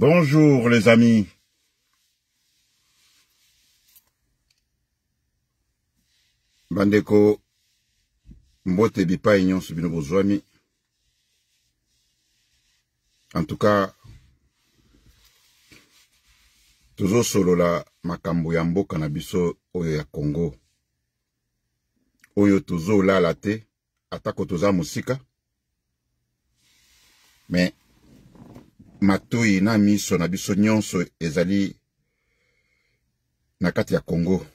Bonjour les amis. Bandeko, mbote bipai nyonso bino bozwami. En tout cas, tozosolola makambo ya mboka na biso oyo ya Congo. Oyo tozolala te atako toza mosika. Mais matoi na miso na biso nyonso ezali na kati ya kongo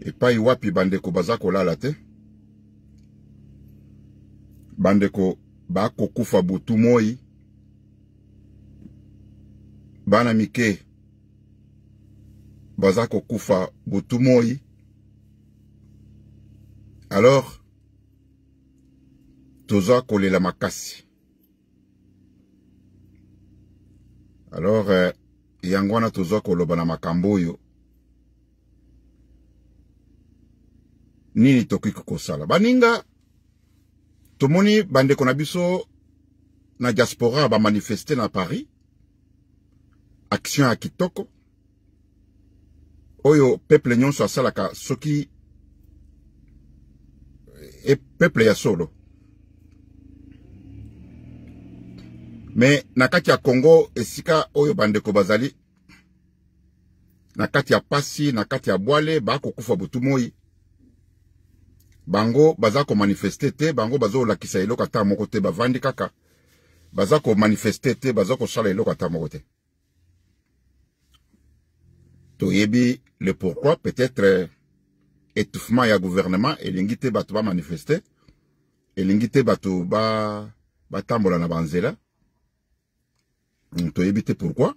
epai wapi bandeko baza kolala te bandeko bakokufa butu moi bana mike baza kokufa butu moi alors toza kolela makasi alors euh, yango un toza koloba na makambo nini baninga tomoni bandeko na na diaspora manifesté na paris action akitoko kitoko oyo peuple nionso asalaka soki e eh, peuple ya solo me na kati ya kongo esika oyo bandeko bazali na kati ya pasi na kati ya bwale bakokufa butu moi bango baza komanifeste te bango bazolakisa eloko ata moko te bavandi kaka baza komanifeste te baza kosala eloko ata moko te toyebi le pourquoi peut-être étouffement ya gouvernement elingi te bato bamanifeste elingi te bato batambola ba na banzela toyebi te pourquoi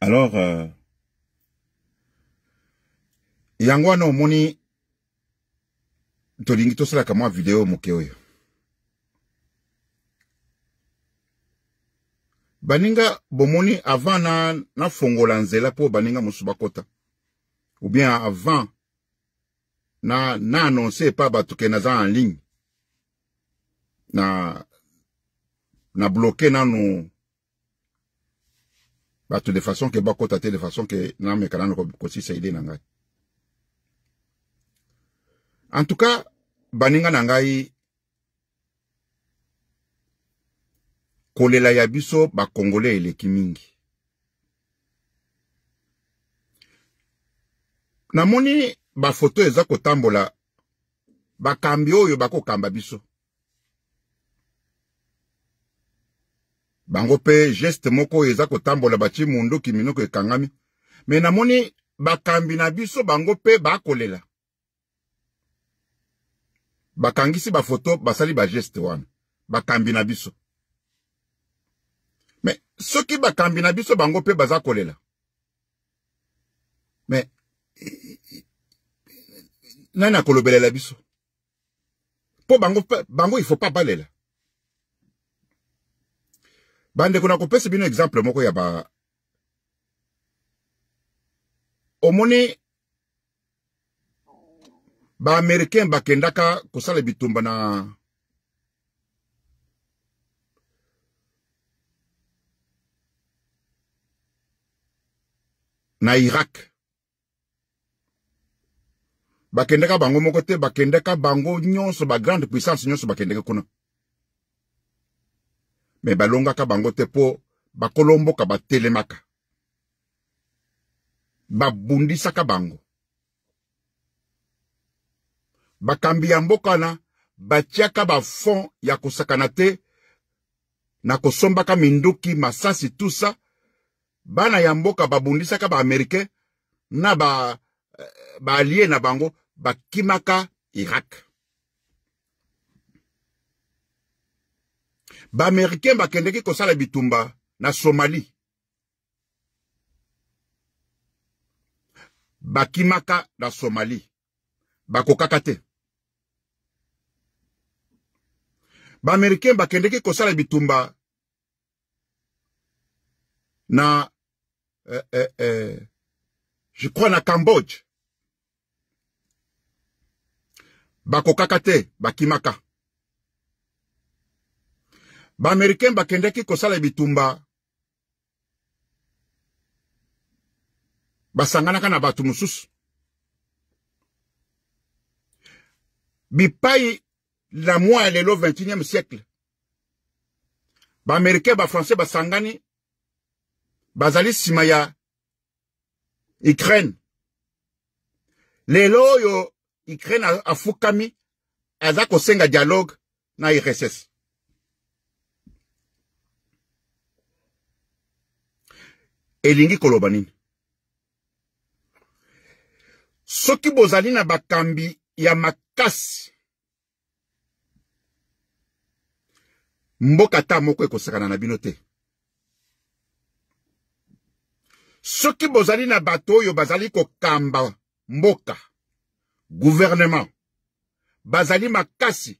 alors euh, yango wana tout cela comme ma vidéo, moke oyo baninga bomoni avant na fongola nzela pour baninga mosusu kota ou bien avant na naannonce epa bato ke naza en ligne na na na nous bato de façon ke bakɔta te de façon ke nameka nano kosisa ide na ngai en tout cas baninga na ngai kolela ya biso bakongole eleki mingi namoni bafoto eza kotambola bakambi oyo bakokamba biso bango mpe geste moko oyo eza kotambola batie mondoki minoko ekangami me namoni bakambi na biso bango mpe bakolela bakangisi bafoto basali bageste wana bakambi na biso me soki bakambi na biso bango mpe baza kolela me nani akolobelela biso mpo bango bango ifaut pas balela bandeko na kopesa bino exemple moko ya ba omoni baaméricain bakendaka kosala bitumba na na irak bakendaka bango moko te bakendaka bango nyonso bagrande puissance nyonso bakendaka kuna me balongaka bango te mpo bakolo mboka batelemaka babundisaka bango bakambi ya mboka wana batiaka bafond ya kosakana te na kosombaka minduki masasi tusa bana ya mboka babundisaka baamerikain na baalie ba, eh, ba na bango bakimaka iraq baaméricain bakendeki kosala bitumba na somali bakimaka na somali bakokaka te baaméricain bakendeki kosala bitumba na eh, eh, eh, je crois na cambodge bakokaka te bakimaka baamerikain kosa kosala bitumba sangana kana batu mususu. bipai la moelle ya lelo 21e siècle baamerikain français basangani bazali nsima ukraine lelo yo ukraine afukami aza senga dialogue na rss elingi koloba nini soki bozali na bakambi ya makasi mboka ta moko ekosakana na bino te soki bozali na bato oyo bazali kokamba mboka guvernema bazali makasi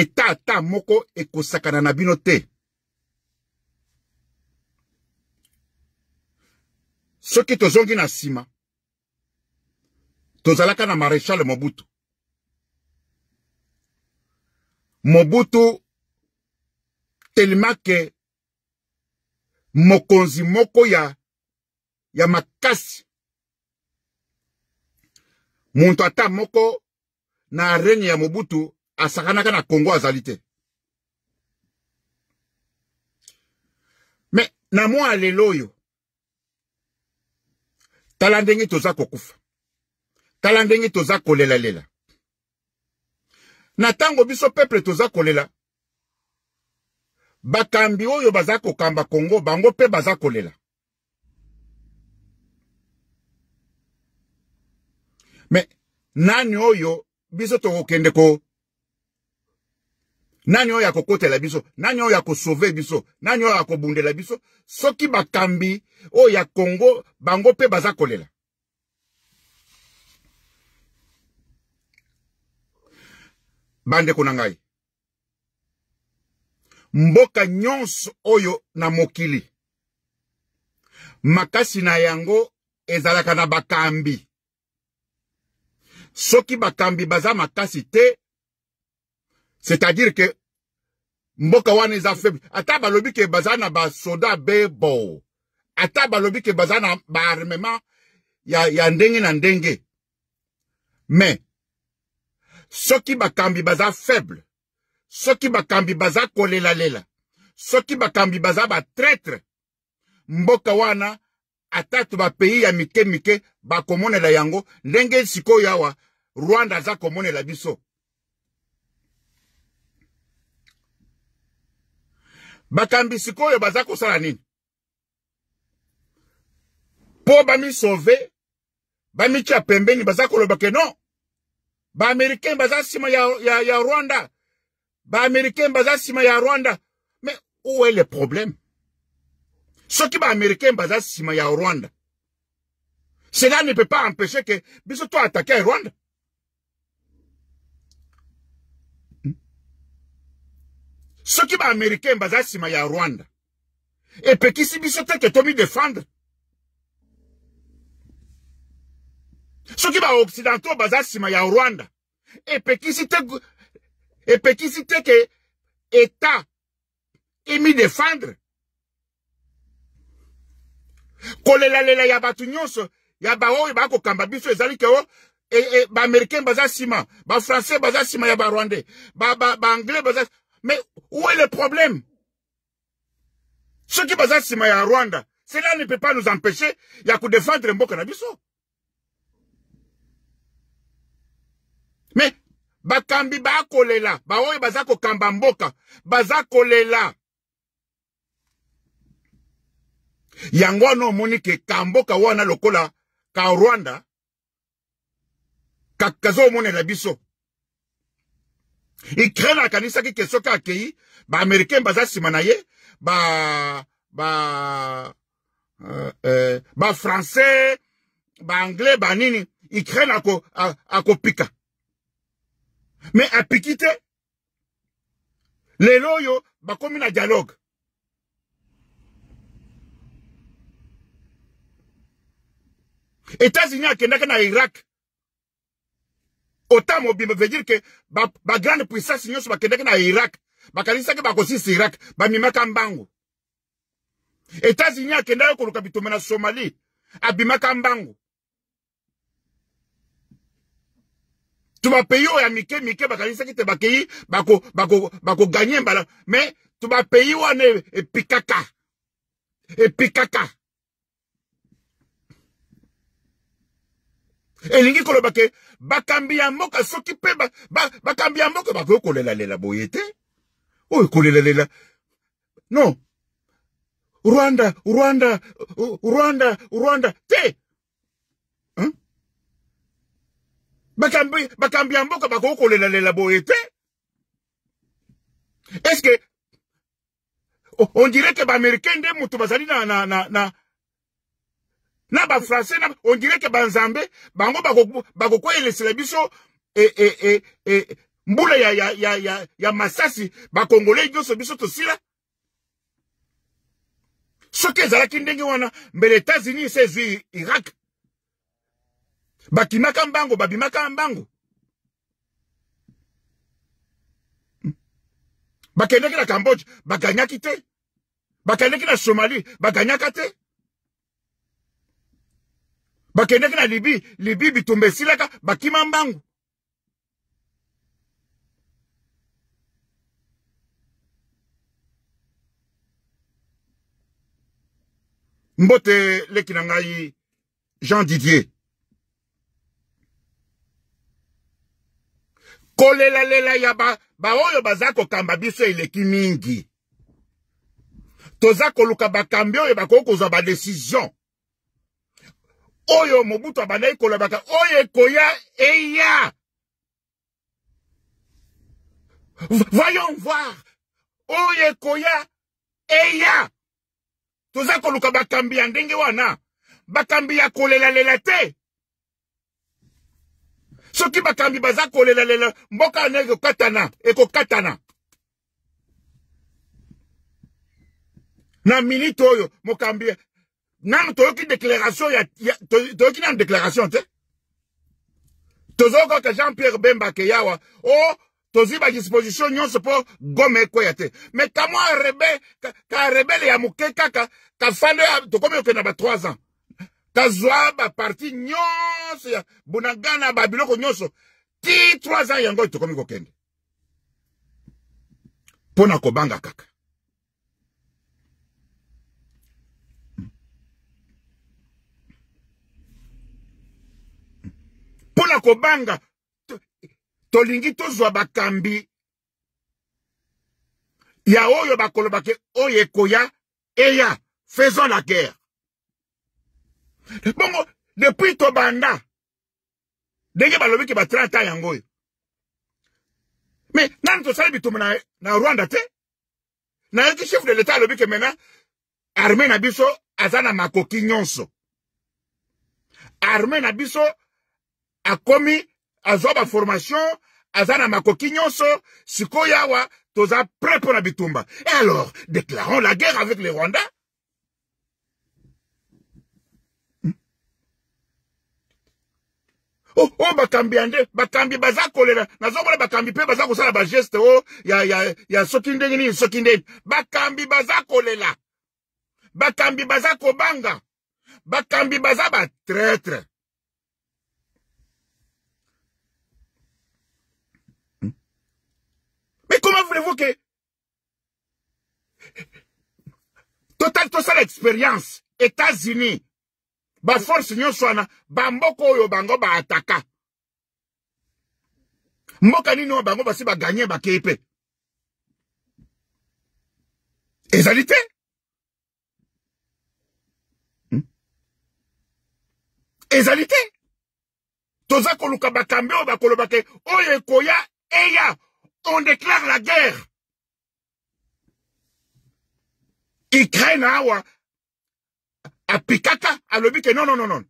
eta ata moko ekosakana na bino te soki tozongi na nsima tozalaka na maréchal mobutu mobutu telemake mokonzi moko ya, ya makasi moto ata moko na regne ya mobutu asakanaka na kongo azali te me na mwa lelo oyo tala ndenge toza kokufa tala ndenge toza kolelalela na ntango biso peple toza kolela bakambi oyo baza kokamba kongo bango mpe baza kolela me nani oyo biso tokokende ko nani oyo akokotela biso nani oyo akosove biso nani oyo akobundela biso soki bakambi oyo ya kongo bango mpe baza kolela bandeko na ngai mboka nyonso oyo na mokili makasi na yango ezalaka na bakambi soki bakambi baza makasi te C'est-à-dire que Mbokawane est faible ata balobi ke Bazana soda basoda bebo ataba balobi bazana baza ya, ya ndenge na ndenge qui soki bakambi baza faible soki bakambi baza kolelalela soki bakambi baza traître, mboka wana ba pays ya mike mike la yango ndenge sikoya yawa, rwanda komone la biso bakambi sikoyo Bazako kosala nini mpo bamisove bamitia pembeni bazako koloba non Ba baza nsima ya, ya, ya rwanda baamerikain baza y ya rwanda mais où est le problème ba baamerikain baza Sima ya rwanda cela ne peut pas empêcher que biso toi attaquer rwanda qui soki baaméricain baza nsima ya rwanda epekisi défendre teke qui soki occidentaux baza nsima ya rwanda epekisi te epekisi teke etat emidefendre la ya bato nyonso ya baoyo bakokamba biso ezali ke o e, e, y'a français basés ici, baza nsima ya ba anglais baza mais où est le problème Ce qui basent Sima en Rwanda, cela ne peut pas nous empêcher de défendre Mboka Nabiso. Mais, bakambi ba oye bazako kamba mboka, kolela. Yangwano moni ke kamboka wana lokola ka Rwanda, kakazo la biso. ukraine akanisaki ke soki akei baamerikaine baza nsima na ye ba ba uh, uh, bafrançais baanglais banini ukraine akopika me apiki te lelo oyo bakomi na dialogue états-unis akendaki na irak ota mobimba veut dire ke bagrande ba puissance nyonso bakendaki na irak bakanisaki bakozisa irak bamimaka mbangu etats-unis akendaki koluka bitumba na somalie abimaka mbangu to bapays oyo ya mike mike bakanisaki te bakei bakoganye mbala me to bapays wana epikaka e epikaka elingi koloba ke bakambi ya mboka soki mpe bakambi ya mboka bakoki kolelalela boye te oyo kolelalela non rwanda rwanda rwanda rwanda te bakambi bakambi ya mboka bakoki kolelalela boye te estce que on dirait ke baaméricain nde moto bazali na, na, na, na, na bafrançais na on dirait ke banzambe bango bakokweyelesela biso e, e, e, e, mbula ya, ya, ya, ya, ya masasi bakongolei nyonso biso tosila soki ezalaki ndenge wana mbele états-unis ese ezwi irak bakimaka mbango babimaka mbango bakendaki na cambodge baganyaki te bakendaki na somali baganyaka te bakendaki na libi libi bitumba esilaka bakima mbangu mbote leki na ngai jean didier kolelalela ya baoyo ba, ba baza kokamba biso eleki mingi toza koluka bakambi oyo bakoki kozwa badesizio oyo mobutu abandaki kolobaka oyo ekoya eya voyons voir oyo ekoya eya toza koluka bakambi ya ndenge wana bakambi ya kolelalela te soki bakambi baza kolelalela mboka wana ekokatana ekokatana na minite oyo mokambi nanu toyoki déclaration ya, ya toyoki déclaration te tozokoka jean pierre bemba ke yawa o oh, tozwi badisposition nyonso mpo gome ekweya te me kamwa rebe karebele ka ya moke kaka kafanda tokomi na ba 3 ans parti baparti nyonso ya bunagana babiloko nyonso ti 3 ans yango tokomi kokende Pona ko kobanga kaka la kobanga tolingi tozwa bakambi ya oyo bakolobake oye koya eya faisons la guerre bongo depuis tobanda ndenge balobiki batrata yango mais nani tosali na, na rwanda te nayoki chef de l'état alobiki mena, armée na biso azana na makoki na biso a komi, azoba formation, azana makoki nyonso sikoyo toza prêt pour na bitumba et alors déclarons la guerre avec les Rwandais. Hmm. oh, oh bakambi ya bakambi baza kolela nazomona bakambi pe baza kosala ba geste. oh, ya, ya, ya soki soki bakambi baza kolela bakambi baza kobanga bakambi baza traître. et comment voulez-vous que... Total, total l'expérience États-Unis, ba force nyonso ba bamboka yo bango attaka. mboka nini ba bango ba baganye ba mpe ko luka ba te toza koluka ba oyo ke, oye koya, eya on déclare la guerre. Ukraine awa ah, à alobi que non non non non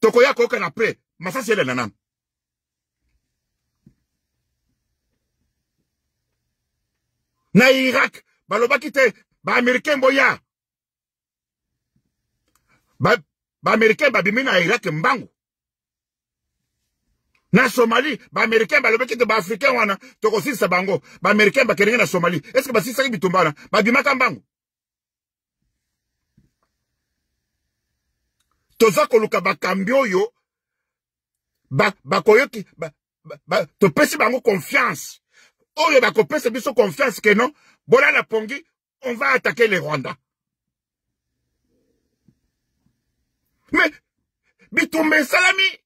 tokoya kokana pre ça c'est le nanu na Irak kité, bah américain boya américain bah dimina Irak mbangu na somali baamerikain de ba Africain, wana sa bango baamerikain bakendenge na somali si sa bitumba wana babimaka mbangu toza koluka bakambi oyo bakoyoki ba, ba, ba, pesi bango confiance oyo bakopesa biso confiance ke non la pongi on va attaquer les rwanda mais bitumbe salami.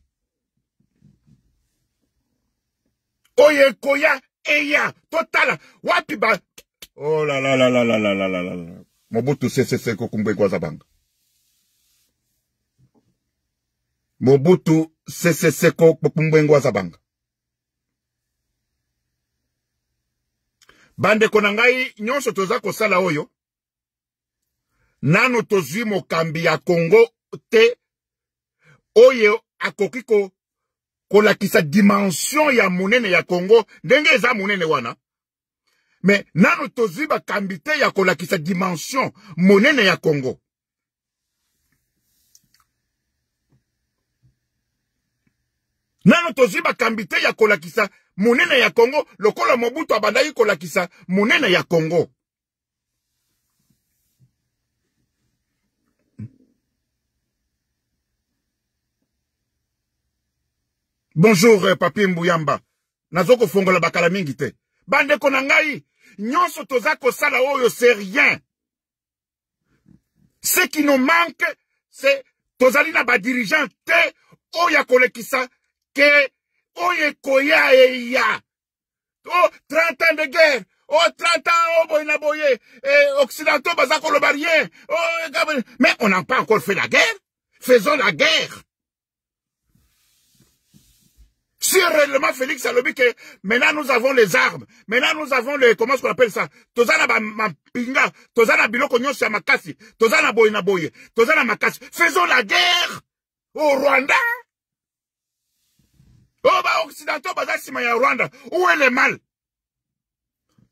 oyo ekoya eya totala wapi ba oh la la la la la la la la la mobutu sese seko kumbweko aza banga mobutu sese seko kumbwengo aza banga bandeko na ngai nyonso toza kosala oyo nano tozwi mokambi ya kongo te oyo akoki ko kolakisa dimension ya monene ya congo ndenge eza monene wana me nano tozwi bakambi te ya kolakisa dimension monene ya congo nano tozwi bakambi te ya kolakisa monene ya congo lokola mobutu abandaki kolakisa monene ya congo bonjour euh, papi mbuyamba nazo ko bakala mingite, te bandeko Konangai, ngai nyonso toza sala oyo c'est rien ce qui nous manque c'est tozali na dirigeant te oyo que ke oyo e ya. oh, 30 ans de guerre oh 30 ans oh boy na boye eh, occidentaux baza le barrière. oh, mais on n'a pas encore fait la guerre faisons la guerre si réellement Félix Salobi que maintenant nous avons les armes, maintenant nous avons les, comment est-ce qu'on appelle ça? Tozana Mampinga, Tozana Biloko Makasi, Tozana Boyna Boye, Tozana Makasi. Faisons la guerre au Rwanda. Oh bah Occidentaux, Baza ya Rwanda, où est le mal?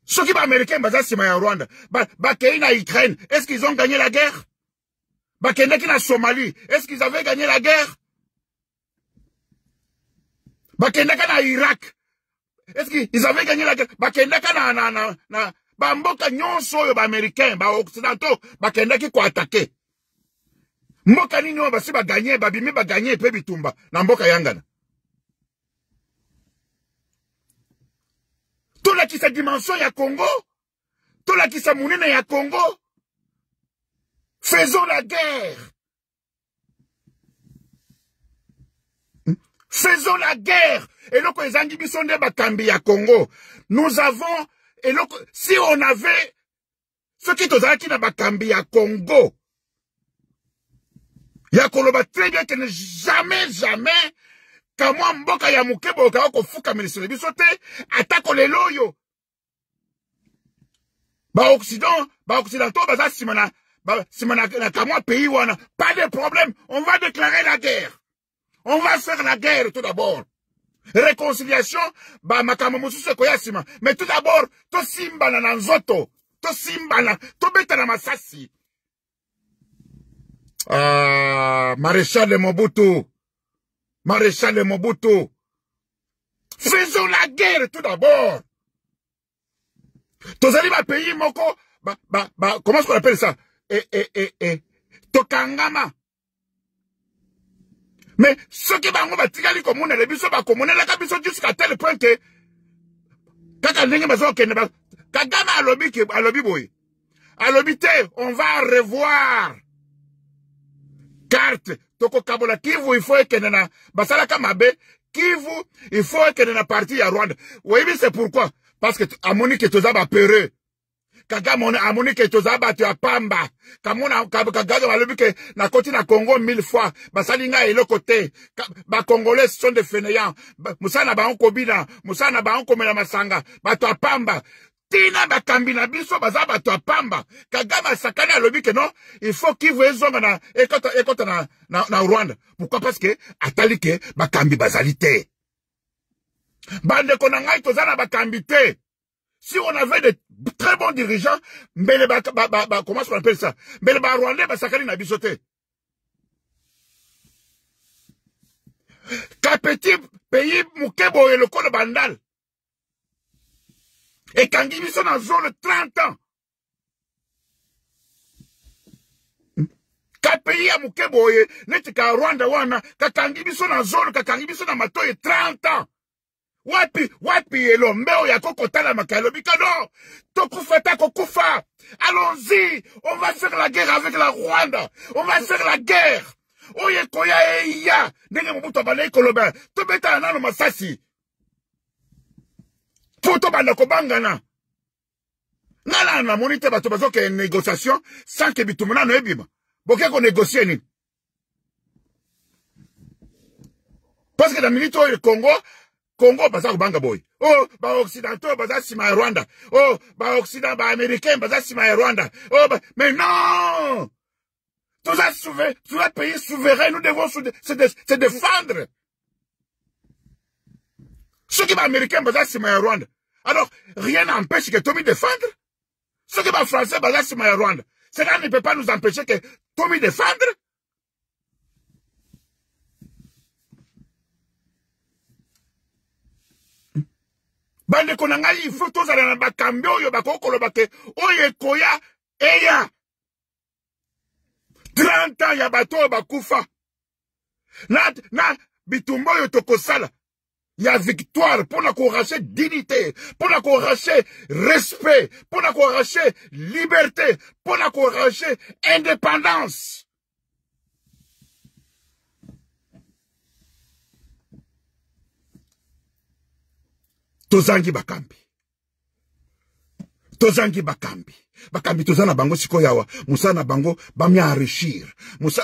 Ceux qui sont américains, Baza ya Rwanda, Bakeina Ukraine, est-ce qu'ils ont gagné la guerre? a Somalie, est-ce qu'ils avaient gagné la guerre? bakendaka na irak eske ils avaient gagné la guerre bakendaka na, na, na, na bamboka nyonso oyo baaméricain baoccidentaux bakendaki koatake mboka nini oyo basi baganye babimi baganye mpe bitumba na mboka yangana tolakisa dimension ya congo tolakisa monene ya congo faisons la guerre faisons la guerre. Et donc, les Angibisons de Bakambi à Congo, nous avons, et donc, si on avait ce qui est aux Bakambi à Congo, il y a très bien que ne jamais, jamais, quand moi, mboka ya mouke, boka, ou fou, kamé, les soleils, bisote, attaque, les loyaux. Bah, Occident, bah, Occidentaux, bah, ça, si, mana, bah, si, mana, la, pays, wana, pas de problème, on va déclarer la guerre. On va faire la guerre tout d'abord. Réconciliation, bah, Mais tout d'abord, to simba na nanzoto. To simba to beta masasi. Ah, maréchal de Mobutu. Maréchal de Mobutu. Faisons la guerre tout d'abord. zali ba pays moko, bah, bah, bah, comment est-ce qu'on appelle ça? Eh, eh, eh, eh. Tokangama les soki on va les biso les biso jusqu'à tel point ke kaka quand bazokende kagame alobi à Quand on va revoir carte tokokabola kivu ifo que na mabe il faut que parti à rwanda Vous c'est pourquoi parce que amoni ke toza bapeureux kaka amoni ke tozala bato ya pamba kagaza balobi ke nakoti na congo mille fois basali ngai eloko te bacongolais sont de fainéant mosala na bango kobina mosala na bango komela masanga bato ya pamba tina bakambi na biso baza bato ya pamba kagame asakani alobi ke non il faut kivu ezonga na ekota, ekota na, na, na rwanda pourquoi parce ke atali ke bakambi bazali te bandeko na ngai toza na bakambi te Si on avait de très bons dirigeants, mais les ba, ba, comment on appelle ça Mais les Rwandais, bah, ben, Sakali n'a Quand Kapeti, pays Moukebo et le colo Bandal. Et ils sont en zone 30 ans. kapeyi à moke boye neti ka rwanda wana kakangi biso zone, zolo kakangi biso Matoye 30 ans wapi wapi elombe oyo akokotalamaka elobi la non tokufa ta kokufa allons-y on va faire la guerre avec la rwanda on va faire la guerre Oye Koya! eya eh, ndenge mobutu abandaki koloba ben, tobetana nano masasi mpo tobanda bangana, nana na namoni te besoin négociation sans ke bitumana no ebima boke konégocie ni? parce que la minute du congo congo baza boy. Oh, ba baoccidentaux baza nsima oh, rwanda Oh, ba Américain baza c'est rwanda Oh, mais non Tout tout pays souverain nous devons se défendre sont qui baza c'est ya rwanda alors rien n'empêche que Tommy défendre sont Français baza c'est ya rwanda cela ne peut pas nous empêcher que Tommy défendre bandeko na ngai ifo tozala na bakambi oyo bakoki koloba ke oyo eya 30 ans ya bato oyo bakufa na, na bitumba oyo tokosala pour victoire mpona korache dignité la courage respect la courage liberté la courage indépendance tozangi bakambi tozangi bakambi bakambi toza na bango sikoyo awa mosala na bango bamia enrichir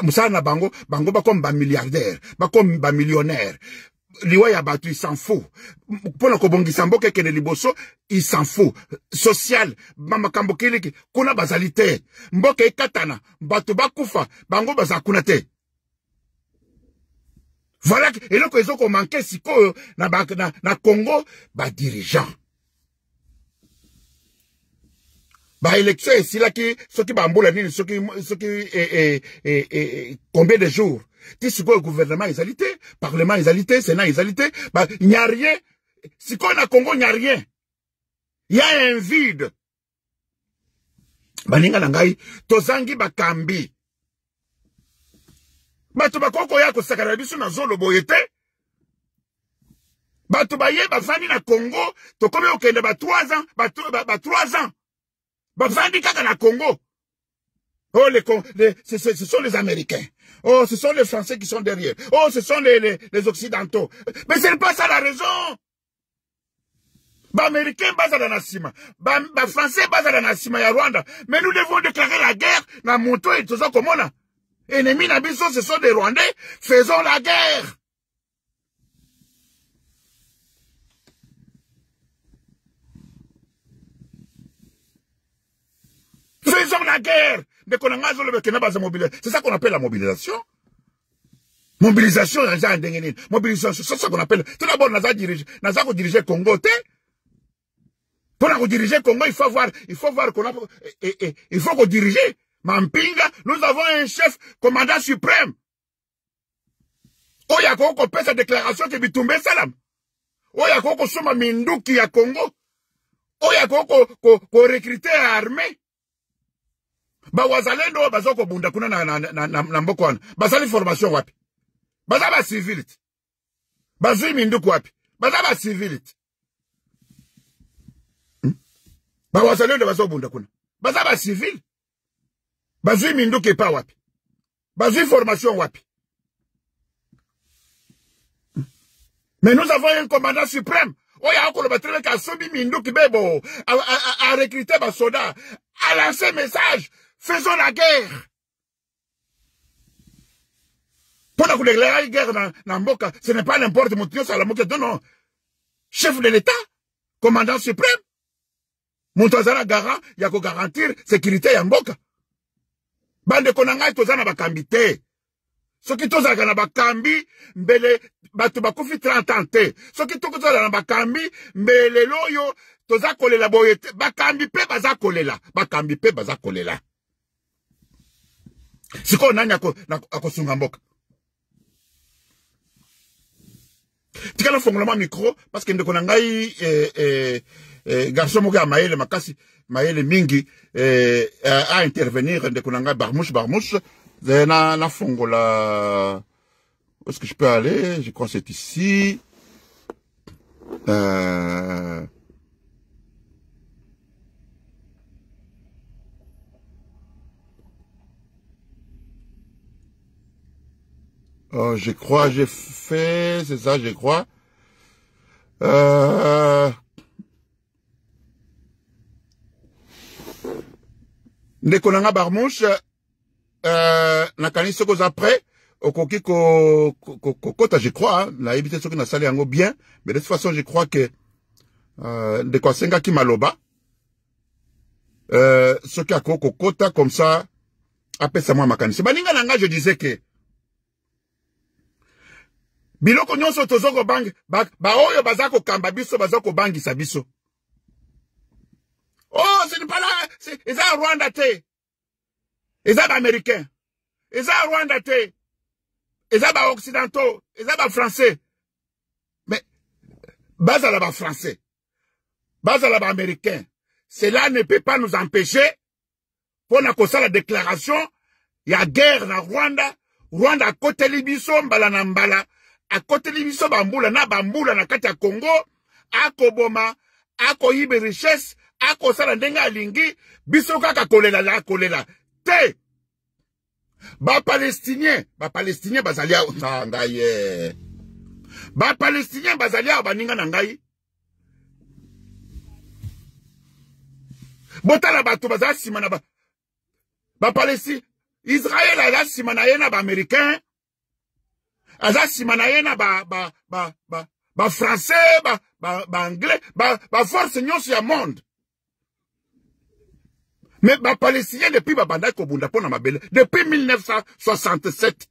mosala na bango bango bakomi bamilliardaire bakomi bamillionnaire liwa ya bato isanfo mpo na kobongisa mboka ekende liboso isanfo social bamakambo kiliki kuna bazali te mboka ekatana bato bakufa bango bazala kuna te voilà et là manquait si quoi, na, na, na congo dirigeant. Bah badirigeant baélection esilaki soki qui qui ceux qui eh, eh, eh, combien de jours Si quoi gouvernement ils allaient, parlement ils allaient, sénat il n'y a rien Si quoi na congo n'y a rien Y a un vide Bah na ngai bah, bakambi bato bakoki koya kosakana na biso na zolo boye te bah baye ans na congo tokomi kokende ba 3 ans ba 3 ans bavandi kaka na congo Oh, les, les, ce, ce, ce, sont les Américains. Oh, ce sont les Français qui sont derrière. Oh, ce sont les, les, les Occidentaux. Mais ce n'est pas ça la raison. Bah, Américains, bas à la Nassima. Bah, Français, bas à la cima ya Rwanda. Mais nous devons déclarer la guerre, na monto et tout ça, comme on a. Ennemis Nabiso, ce sont des Rwandais. Faisons la guerre. Faisons la guerre. C'est ça qu'on appelle la mobilisation. Mobilisation, mobilisation, c'est ça qu'on appelle. Tout d'abord, Naza dirige, Naza diriger Congo, t'es. Pour diriger Congo, il faut voir, il faut voir qu'on a, il faut qu'on dirige mampinga nous avons un chef commandant suprême oyo akoki kopesa déclaration ke bitumba esalama oyo akoki kosomba minduki ya congo oyo akoki korekrite ko, ko arme bawazalendo oyo baza kobunda kuna na, na, na, na, na mboka wana basali formation wapi baza bacivile ti bazwi minduki wapi baza bacivile ti hmm? bawazalendo bazobunda kuna baza bacivile bazwi minduke pa wapi bazwi formation wapi mais nous avons un commandant suprême oyo akoloba a asombi minduki bebo arekrite basoda lancer message faisons la guerre pour mpona la guerre dans mboka ce n'est pas n'importe à la la non non chef de l'état commandant suprême il azala y'a ya garantir sécurité à mboka bandeko na ngai toza na bakambi te soki tozalaka na bakambi mbele bato bakufi 30 ans te soki tokozala na bakambi mbele lelo oyo toza kolela boye te bakambi mpe baza kolela bakambi mpe baza kolela sikoyo nani akosunga mboka tikala fongolama micro parce que ndeko na ngai eh, eh, eh, garçon moko ya mayele makasi le mingi eh, a intervenir de kunanga barmouche barmouche barmouche na nafongola où est-ce que je peux aller je crois c'est ici euh, Oh, je crois, j'ai fait, c'est ça, je crois. Euh, ndeko na barmouche euh, nakanisi soki oza prêt ko kota je crois hein. nayebi te na sale yango bien mais de toute façon je crois que euh, ndeko asengaki maloba euh, soki akoki kota comme ça apesa mwa makanisi baninga nanga je disais que biloko nyonso toza kobanga baoyo ba bazako kamba biso baza kobangisa biso Oh, ce n'est pas là. un Rwanda te. un américain. Eza Rwanda Ils sont ba occidentaux. Eza un français. Mais, base à bas français. Base à bas américain. Cela ne peut pas nous empêcher pour ça la déclaration. Il y a guerre dans Rwanda. Rwanda à côté Libiso mbala Nambala, à côté Libiso, bambula na bambula na Congo, à à à richesse akosala ndenge alingi biso kaka kolela la kolela te Ba Palestiniens, bazali awa na ah, ngai ye eh. ba bazali ba baninga na ngai botala bato ba israel Bah nsima na ye na baaméricain aza na ba, ba, ba, ba, ba, ba, ba, ba, ba, ba, ba force monde mais les Palestiniens, depuis Babanda Kobunda, depuis 1967,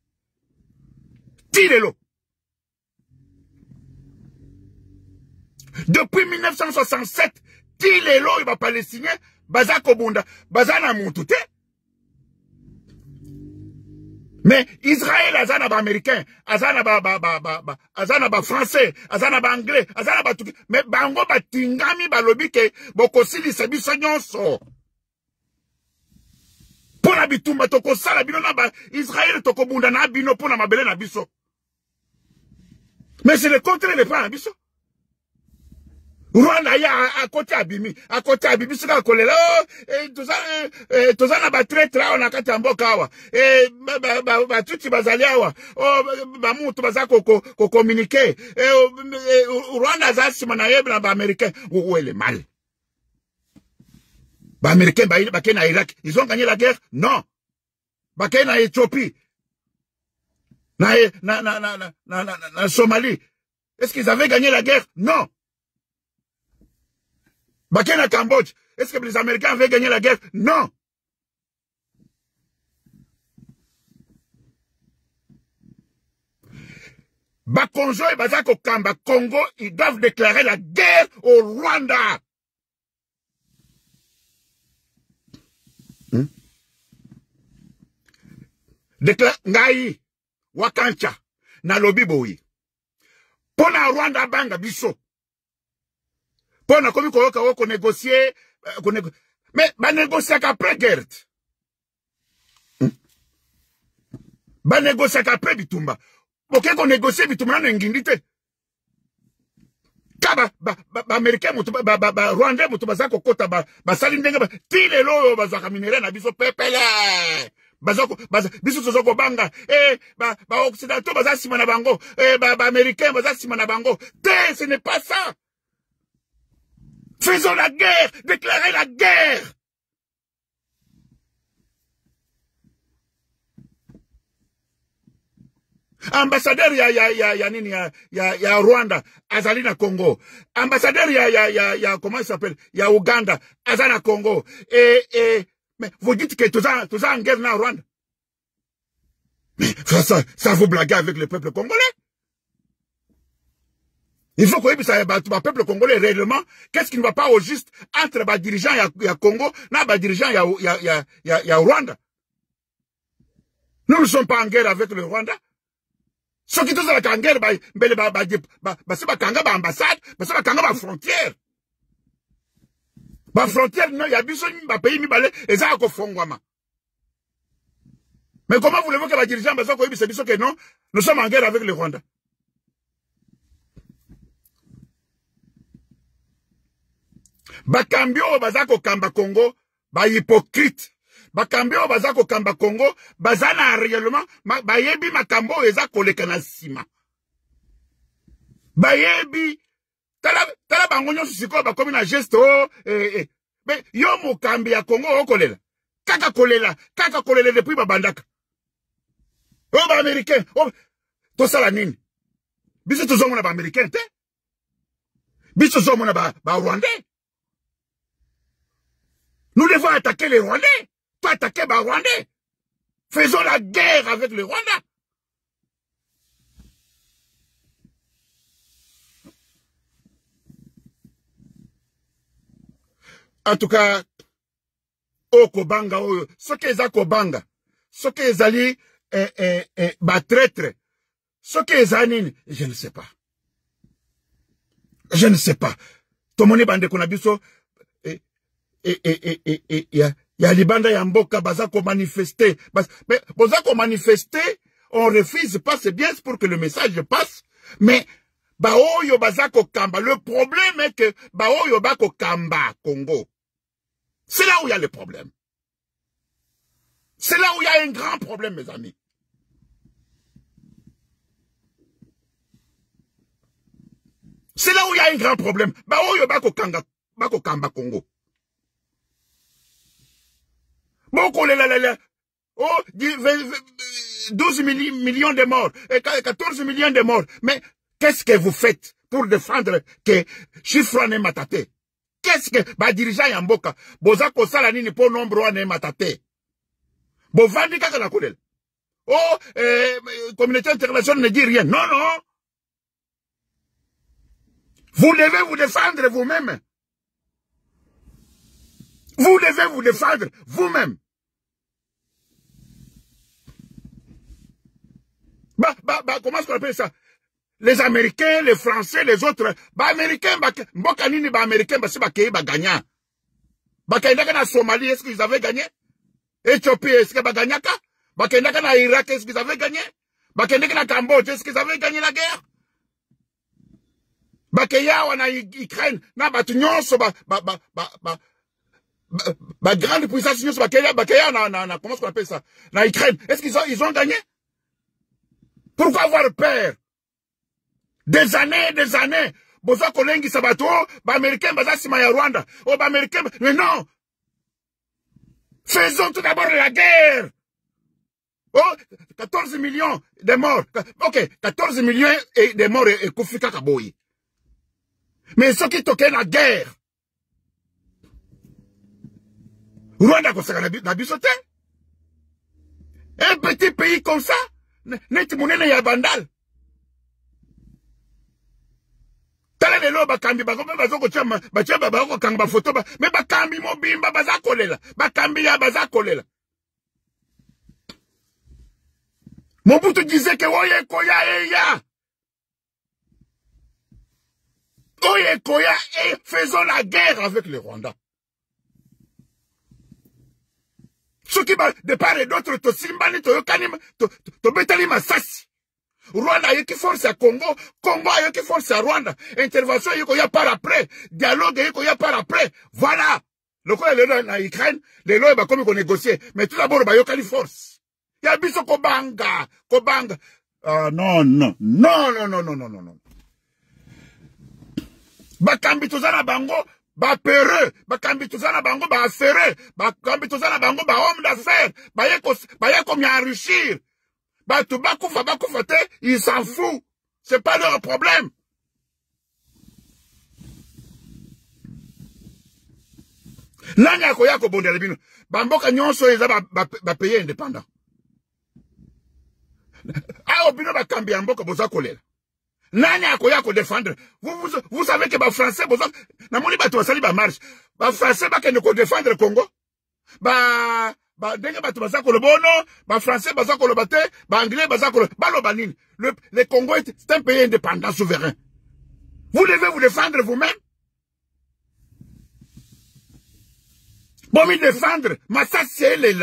tirez-le. Depuis 1967, tirez-le, les Palestiniens, Baza Kobunda, Baza Namoutouté. Mais Israël, Azana ba américain, Azana ba ba ba ba ba, Azana ba français, Azana ba anglais, Azana ba tout. Mais bango ba tingami ba lobi ke boko sili sebi so mpo na bitumba tokosala bino na baisraele tokobunda na bino mpo na mabele na biso mais c'est le contraire lepa na biso rwanda ye akoti abimi akoti abimi soki akolela toza na batraitre awa na kati ya mboka awa batuti bazali awa bamutu baza kokomunike rwanda aza nsima na ye na baamerikain wele male Américains, bakei en irak ils ont gagné la guerre non bakei en éthiopie na, na, na, na, na, na, na, somalie est-ce qu'ils avaient gagné la guerre non bakei na cambodge est-ce que les américains avaient gagné la guerre non bakonzo et kamba congo ils doivent déclarer la guerre au rwanda Hmm? Dekla ngai wakancha na lobi boi. Pona Rwanda banga biso. Pona komi koyoka woko negocier eh, konego Me ba negosye ka guerre. Hmm? Ba ka pre bitumba. Boke ko bitumba na ngindi te. ka ba moto barwandais moto baza ba basali ndenge ti lelo Baza bazwaka na biso pepele biso e, ba ba baoccidentaux baza nsima na bango e, américain, baza nsima na bango te ce n'est pas ça faisons la guerre déclarer la guerre Ambassadeur ya, ya, ya, nini ya, ya, Rwanda Azalina na Congo, Ambassadeur ya, ya, ya, il y ya Uganda azali na Congo. Eh, eh, vous dites que tout ça en guerre na Rwanda, mais ça, ça, vous blaguez avec le peuple congolais. Il faut ça que le peuple congolais réellement qu'est-ce qui ne va pas au juste entre les dirigeants ya, ya Congo na les dirigeants ya, Rwanda. Nous ne sommes pas en guerre avec le Rwanda soki tozalaka ngere mbele basi la frontière. bah, frontière, non, il no ya bah, mais comment voulez-vous que bah, non nous sommes en guerre avec le rwanda bah, bah ça, baza kokamba congo hypocrite bakambi oyo baza kokamba congo baza na arrèlement bayebi makambo oyo eza koleka na nsima bayebi tala, tala bango nyonso sikoyo bakomi na geste o oh, eh, eh. me yo mokambi ya congo okolela kaka kolela kaka kolela depuis babandaka oyo oh, baaméricain oh, tosala nini biso tozomona baaméricain te biso tozomona barwandais ba nous devons attaquer les rwandais attaquer par Rwandais. Faisons la guerre avec le Rwanda. En tout cas, au Kobanga, ce qu'est à Kobanga, ce qu'ils allaient eh, et eh, eh, battre, traître, ce qu'ils je ne sais pas. Je ne sais pas. Tomone bande konabiso, et, eh, et, et, et, et, ya libanda ya mboka baza ko manifester baza ko manifester on refuse pas c'est bien pour que le message passe mais baoyo baza kamba le problème est que baoyo ba kamba Congo c'est là où il y a le problème c'est là où il y a un grand problème mes amis c'est là où il y a un grand problème baoyo ba ko kanga ba kamba Congo la la oh 12 millions de morts 14 millions de morts mais qu'est-ce que vous faites pour défendre que chiffre n'est mataté? qu'est-ce que bah, dirigeant dirigeant mboka boza kosala nini pour nombre n'est mataté? bon kaka la oh eh, communauté internationale ne dit rien non non vous devez vous défendre vous-même. Vous devez vous défendre vous-même. Bah, bah, bah, comment est-ce qu'on appelle ça Les Américains, les Français, les autres. Bah, Américains, bah, Bokanini bah, Américains, bah, c'est bah, bah, gagnant. Bah, quand la Somalie, est-ce qu'ils avaient gagné Éthiopie, est-ce qu'ils bah, gagné Bah, quand la Irak, est-ce qu'ils avaient gagné Bah, quand la Cambodge, est-ce qu'ils avaient gagné la guerre Bah, quand a Ukraine, na, bah, tu bah, bah, bah, bah, bah, grande puissance, bah, bah, bah, bah, bah, comment est-ce qu'on appelle ça La Ukraine, est-ce qu'ils ont, ils ont gagné pourquoi avoir peur Des années, des années. Boza Kolengi Sabato, Américain, Baza Simaya Rwanda, oh, Américain, mais non Faisons tout d'abord la guerre Oh, 14 millions de morts. Ok, 14 millions de morts et à Kaboy. Mais ceux qui toquaient la guerre, Rwanda, un petit pays comme ça, Net monene ya bandal tala lelo bakambi chama mpe baza kobatia baza photo ba me bakambi mobimba Bazakolela. kolela bakambi ya baza kolela mobutu disait ke Oye Koya eya Oye Koya e faisons la guerre avec le rwanda va de part et d'autre tosimbani to, tobetali masasi rwanda ayoki force à congo congo ayoki force à rwanda intervention y a par après dialogue y a par après voilà Le lokola lelo na ukraine lelo ils vont négocier mais tout dabord bayokani force ya biso kobanga kobanga Ah non non non non non non non non bah toza na bango bapere bah toza na bango homme bakambi toza na bango bahome d'affaire baye komia enrichir tu bakoufa, bakoufa ils s'en foutent. C'est pas leur problème. Nanga koya ko bondela bino. Bamboka nyonso eza ba payer indépendant. Ah obino ba kambi ya mboka boza kolela. Nani akoya ko défendre? Vous, vous, vous savez que ba français boza na moni to sali ba marche. Ba français ba ko défendre le Congo. Ba ndenge bato baza koloba ba français baza koloba te bah baza koloba baloba nini le, le congo est c'est un pays indépendant souverain vous devez vous défendre vous-même me défendre là. ma qui qui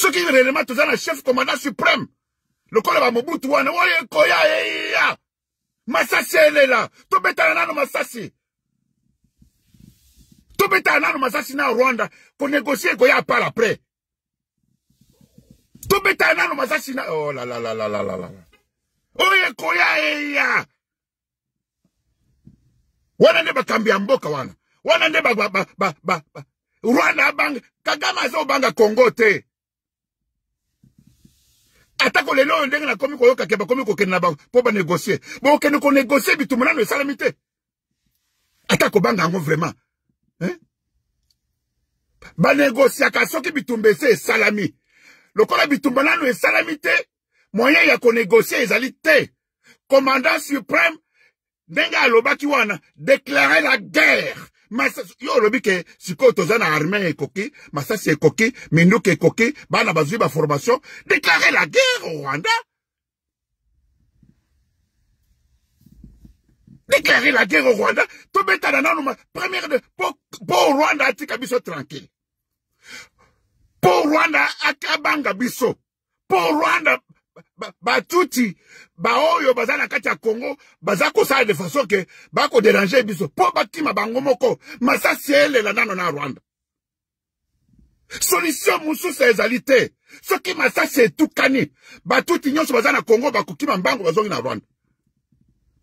soki réellement toza le chef commandant suprême le lokola bamobutu wana oyekoya eya masasi elela tobetana ma sassie. tobetaka nano masasi na rwanda konegosie ekoya apart après tobetaka nano masasi na oh, lalalalala oyo ekoya eya wana nde bakambi ya mboka wana wana nde rwanda abanga kagame aza obanga congo te atako lelo oyo ndenge nakomi koyoka ke bakomi kokende na mpo banegosie bokende konegosie bitumba nano esalami te ata kobanga yango vraiment négociation soki bitumba salami le lokola bitumba nanu salami te moyen ya konegosie ezali te commandant suprême denga à wana déclarer la guerre mais yo olobi ke sikoyo toza na armée que ba na bana la formation. déclarer la guerre au rwanda déclarer la guerre au Rwanda tobetana nanu première de mpo rwanda atika biso tranquille mpo rwanda abanga biso mpo rwanda batuti baoyo baza na kati ya congo baza kosala de façon ke bakoderange biso mpo bakima bango moko masasi elela nano na rwanda solution mosusu ezali te soki masasi etukani batuti nyonso baza na congo bakokima mbango bazongi na rwanda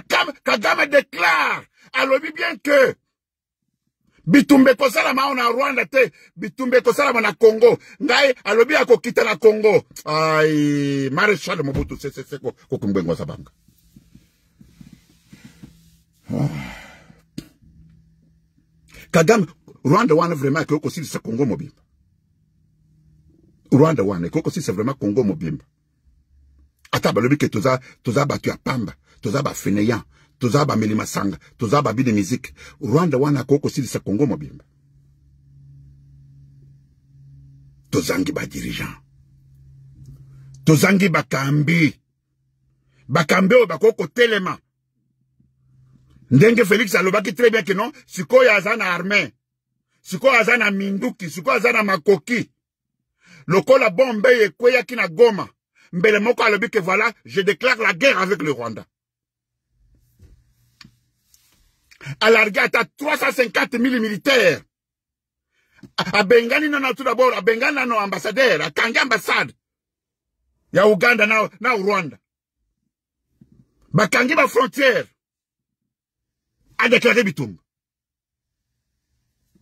Kagame, Kagame déclare, alobi bien que bitumbe kosalama a Rwanda te bitumbe kosalama na Congo ngai alobi akokita la Congo ai Maréchal Mobutu sese seko sa sabanga Kagame Rwanda one vraiment le Congo mobimba Rwanda wana c'est vraiment Congo mobimba ata ke toza, toza bato ya pamba toza feneyan toza melima sanga toza ba bide miziki rwanda wana akoki kosilisa kongo mobimba tozangi badirigant tozangi bakambi bakambi oyo bakoki kotelema ndenge félix alobaki très bien ke non sikoyo aza na armée sikoyo aza na minduki sikoyo aza na makoki lokola bombe ekweyaki na goma Mais le a but que voilà, je déclare la guerre avec le Rwanda. tu à 350 000 militaires abengani non, tout d'abord à abengani non, ambassadeur Kanga ambassade ya uganda na, na rwanda frontière. A déclaré Bitum.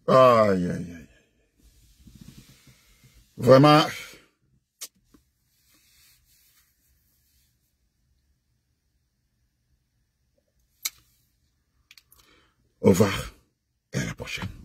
aïe aïe aïe vraiment Au revoir et à la prochaine.